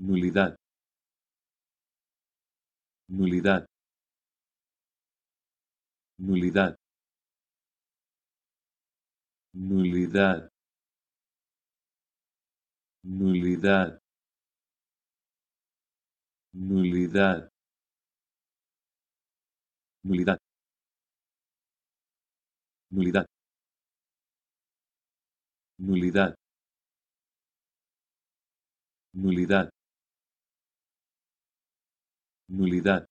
nulidad nulidad nulidad nulidad nulidad nulidad nulidad nulidad nulidad nulidad nulidad